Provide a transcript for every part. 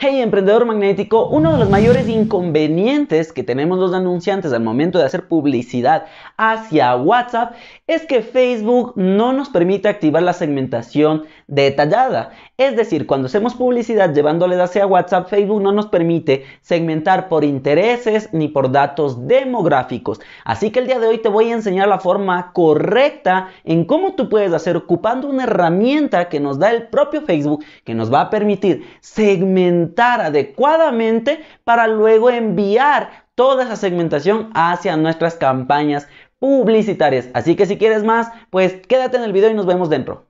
Hey emprendedor magnético, uno de los mayores inconvenientes que tenemos los anunciantes al momento de hacer publicidad hacia WhatsApp es que Facebook no nos permite activar la segmentación detallada. Es decir, cuando hacemos publicidad llevándoles hacia WhatsApp, Facebook no nos permite segmentar por intereses ni por datos demográficos. Así que el día de hoy te voy a enseñar la forma correcta en cómo tú puedes hacer ocupando una herramienta que nos da el propio Facebook que nos va a permitir segmentar adecuadamente para luego enviar toda esa segmentación hacia nuestras campañas publicitarias. Así que si quieres más, pues quédate en el video y nos vemos dentro.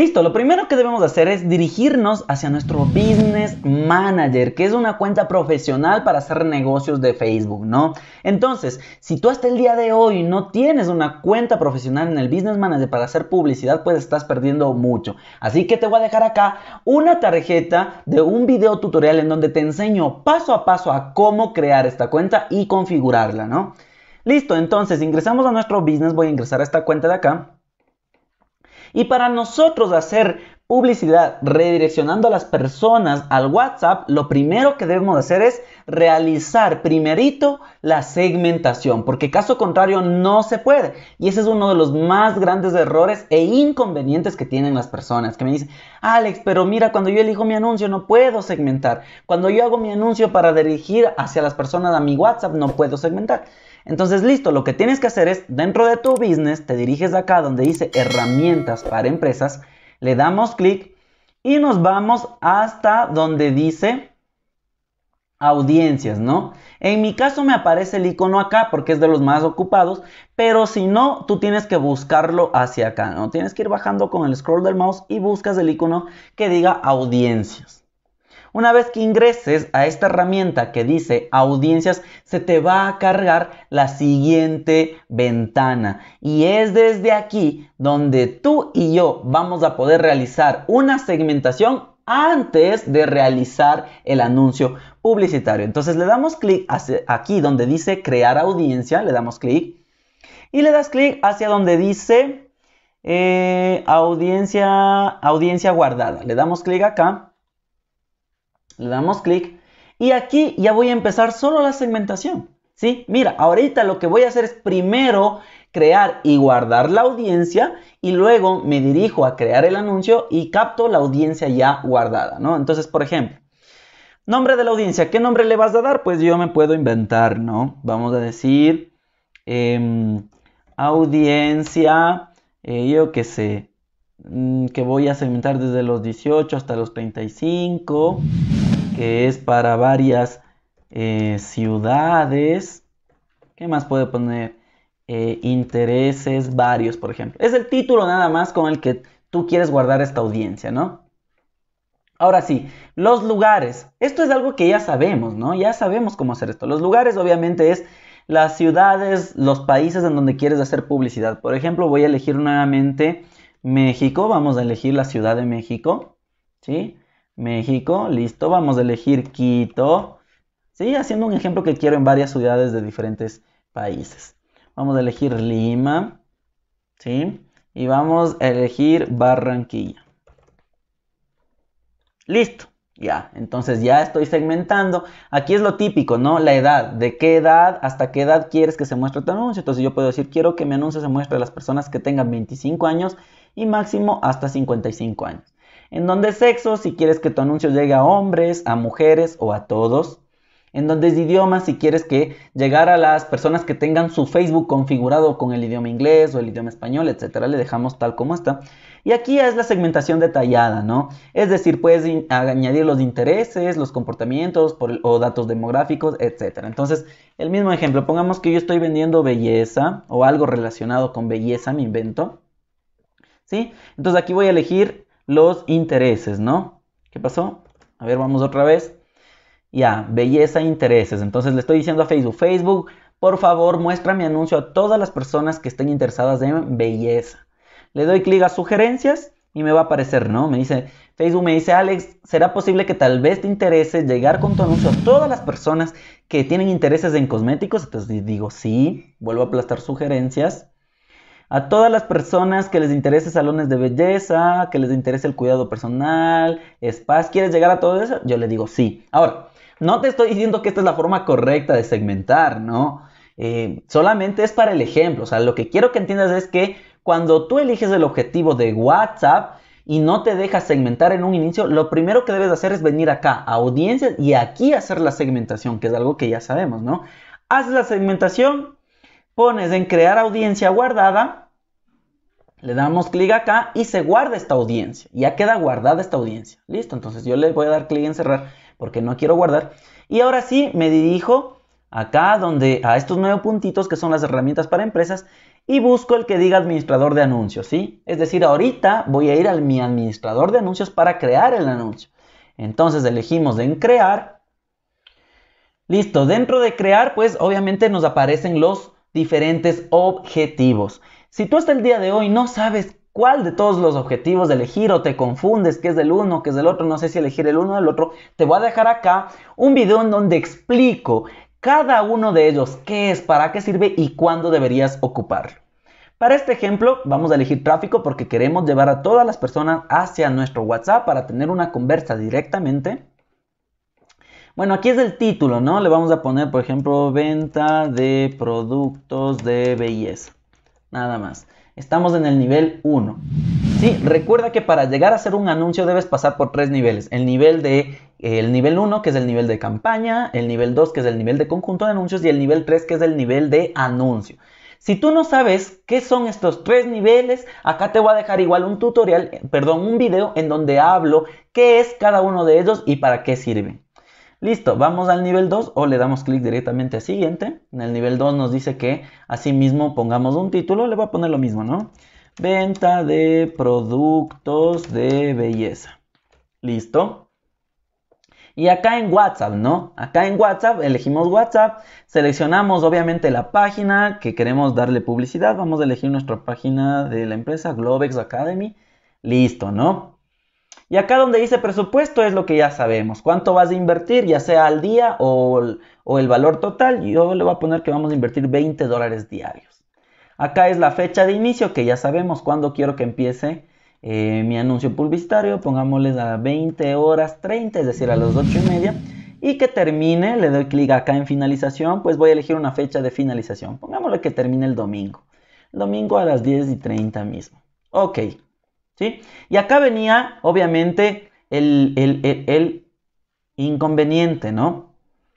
Listo, lo primero que debemos hacer es dirigirnos hacia nuestro Business Manager, que es una cuenta profesional para hacer negocios de Facebook, ¿no? Entonces, si tú hasta el día de hoy no tienes una cuenta profesional en el Business Manager para hacer publicidad, pues estás perdiendo mucho. Así que te voy a dejar acá una tarjeta de un video tutorial en donde te enseño paso a paso a cómo crear esta cuenta y configurarla, ¿no? Listo, entonces ingresamos a nuestro business, voy a ingresar a esta cuenta de acá. Y para nosotros hacer publicidad redireccionando a las personas al WhatsApp, lo primero que debemos hacer es realizar primerito la segmentación, porque caso contrario no se puede. Y ese es uno de los más grandes errores e inconvenientes que tienen las personas, que me dicen, Alex, pero mira, cuando yo elijo mi anuncio no puedo segmentar. Cuando yo hago mi anuncio para dirigir hacia las personas a mi WhatsApp no puedo segmentar. Entonces, listo, lo que tienes que hacer es, dentro de tu business, te diriges acá donde dice herramientas para empresas, le damos clic y nos vamos hasta donde dice audiencias, ¿no? En mi caso me aparece el icono acá porque es de los más ocupados, pero si no, tú tienes que buscarlo hacia acá, ¿no? Tienes que ir bajando con el scroll del mouse y buscas el icono que diga audiencias. Una vez que ingreses a esta herramienta que dice audiencias, se te va a cargar la siguiente ventana. Y es desde aquí donde tú y yo vamos a poder realizar una segmentación antes de realizar el anuncio publicitario. Entonces le damos clic aquí donde dice crear audiencia, le damos clic y le das clic hacia donde dice eh, audiencia, audiencia guardada. Le damos clic acá le damos clic y aquí ya voy a empezar solo la segmentación. ¿Sí? Mira, ahorita lo que voy a hacer es primero crear y guardar la audiencia y luego me dirijo a crear el anuncio y capto la audiencia ya guardada, ¿no? Entonces, por ejemplo, nombre de la audiencia, ¿qué nombre le vas a dar? Pues yo me puedo inventar, ¿no? Vamos a decir em, audiencia, eh, yo que sé, mm, que voy a segmentar desde los 18 hasta los 35 que es para varias eh, ciudades. ¿Qué más puede poner? Eh, intereses varios, por ejemplo. Es el título nada más con el que tú quieres guardar esta audiencia, ¿no? Ahora sí, los lugares. Esto es algo que ya sabemos, ¿no? Ya sabemos cómo hacer esto. Los lugares obviamente es las ciudades, los países en donde quieres hacer publicidad. Por ejemplo, voy a elegir nuevamente México. Vamos a elegir la Ciudad de México, ¿sí? México, listo, vamos a elegir Quito, ¿sí? Haciendo un ejemplo que quiero en varias ciudades de diferentes países. Vamos a elegir Lima, ¿sí? Y vamos a elegir Barranquilla. Listo, ya, entonces ya estoy segmentando. Aquí es lo típico, ¿no? La edad, de qué edad hasta qué edad quieres que se muestre tu anuncio. Entonces yo puedo decir, quiero que mi anuncio se muestre a las personas que tengan 25 años y máximo hasta 55 años. En donde sexo, si quieres que tu anuncio llegue a hombres, a mujeres o a todos. En donde es idioma, si quieres que llegar a las personas que tengan su Facebook configurado con el idioma inglés o el idioma español, etcétera, le dejamos tal como está. Y aquí es la segmentación detallada, ¿no? Es decir, puedes añadir los intereses, los comportamientos o datos demográficos, etcétera. Entonces, el mismo ejemplo, pongamos que yo estoy vendiendo belleza o algo relacionado con belleza, me invento. ¿Sí? Entonces aquí voy a elegir los intereses, ¿no? ¿Qué pasó? A ver, vamos otra vez. Ya, belleza e intereses. Entonces le estoy diciendo a Facebook, Facebook, por favor, muestra mi anuncio a todas las personas que estén interesadas en belleza. Le doy clic a sugerencias y me va a aparecer, ¿no? Me dice, Facebook me dice, Alex, ¿será posible que tal vez te interese llegar con tu anuncio a todas las personas que tienen intereses en cosméticos? Entonces digo, sí, vuelvo a aplastar sugerencias. A todas las personas que les interese salones de belleza, que les interese el cuidado personal, spas, ¿quieres llegar a todo eso? Yo le digo sí. Ahora, no te estoy diciendo que esta es la forma correcta de segmentar, ¿no? Eh, solamente es para el ejemplo. O sea, lo que quiero que entiendas es que cuando tú eliges el objetivo de WhatsApp y no te dejas segmentar en un inicio, lo primero que debes hacer es venir acá a audiencias y aquí hacer la segmentación, que es algo que ya sabemos, ¿no? Haces la segmentación pones en crear audiencia guardada, le damos clic acá y se guarda esta audiencia. Ya queda guardada esta audiencia. Listo, entonces yo le voy a dar clic en cerrar porque no quiero guardar. Y ahora sí me dirijo acá donde a estos nueve puntitos que son las herramientas para empresas y busco el que diga administrador de anuncios, ¿sí? Es decir, ahorita voy a ir al mi administrador de anuncios para crear el anuncio. Entonces elegimos en crear. Listo, dentro de crear, pues obviamente nos aparecen los diferentes objetivos. Si tú hasta el día de hoy no sabes cuál de todos los objetivos de elegir o te confundes, qué es del uno, qué es del otro, no sé si elegir el uno o el otro, te voy a dejar acá un video en donde explico cada uno de ellos, qué es, para qué sirve y cuándo deberías ocuparlo. Para este ejemplo vamos a elegir tráfico porque queremos llevar a todas las personas hacia nuestro WhatsApp para tener una conversa directamente bueno, aquí es el título, ¿no? Le vamos a poner, por ejemplo, venta de productos de belleza. Nada más. Estamos en el nivel 1. Sí, recuerda que para llegar a hacer un anuncio debes pasar por tres niveles. El nivel de eh, el nivel 1, que es el nivel de campaña, el nivel 2, que es el nivel de conjunto de anuncios, y el nivel 3, que es el nivel de anuncio. Si tú no sabes qué son estos tres niveles, acá te voy a dejar igual un tutorial, eh, perdón, un video en donde hablo qué es cada uno de ellos y para qué sirven. Listo, vamos al nivel 2 o le damos clic directamente a siguiente. En el nivel 2 nos dice que mismo pongamos un título, le voy a poner lo mismo, ¿no? Venta de productos de belleza. Listo. Y acá en WhatsApp, ¿no? Acá en WhatsApp elegimos WhatsApp, seleccionamos obviamente la página que queremos darle publicidad, vamos a elegir nuestra página de la empresa Globex Academy, listo, ¿no? Y acá donde dice presupuesto es lo que ya sabemos. ¿Cuánto vas a invertir? Ya sea al día o el, valor total. Yo le voy a poner que vamos a invertir 20 dólares diarios. Acá es la fecha de inicio que ya sabemos cuándo quiero que empiece eh, mi anuncio publicitario. Pongámosle a 20 horas 30, es decir, a las 8 y media. Y que termine, le doy clic acá en finalización, pues voy a elegir una fecha de finalización. Pongámosle que termine el domingo. domingo a las 10 y 30 mismo. Ok. Y acá venía, obviamente, el, el inconveniente, ¿no?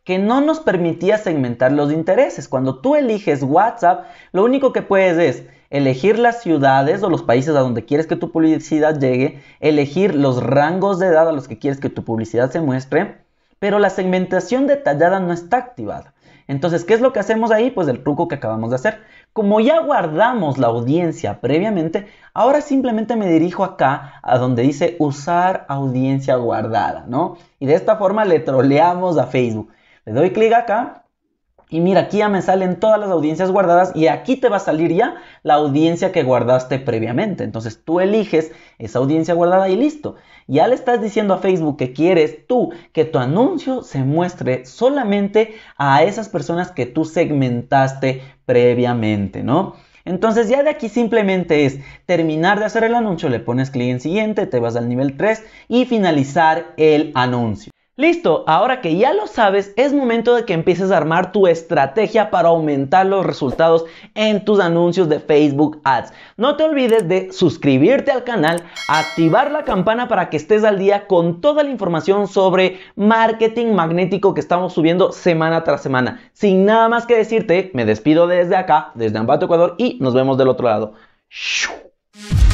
que no nos permitía segmentar los intereses. Cuando tú eliges WhatsApp, lo único que puedes es elegir las ciudades o los países a donde quieres que tu publicidad llegue, elegir los rangos de edad a los que quieres que tu publicidad se muestre, pero la segmentación detallada no está activada. Entonces, ¿qué es lo que hacemos ahí? Pues el truco que acabamos de hacer. Como ya guardamos la audiencia previamente, ahora simplemente me dirijo acá a donde dice usar audiencia guardada, ¿no? Y de esta forma le troleamos a Facebook. Le doy clic acá y mira, aquí ya me salen todas las audiencias guardadas y aquí te va a salir ya la audiencia que guardaste previamente. Entonces tú eliges esa audiencia guardada y listo. Ya le estás diciendo a Facebook que quieres tú que tu anuncio se muestre solamente a esas personas que tú segmentaste previamente, ¿no? Entonces ya de aquí simplemente es terminar de hacer el anuncio, le pones clic en siguiente, te vas al nivel 3 y finalizar el anuncio. Listo, ahora que ya lo sabes, es momento de que empieces a armar tu estrategia para aumentar los resultados en tus anuncios de Facebook Ads. No te olvides de suscribirte al canal, activar la campana para que estés al día con toda la información sobre marketing magnético que estamos subiendo semana tras semana. Sin nada más que decirte, me despido desde acá, desde Ambato, Ecuador, y nos vemos del otro lado.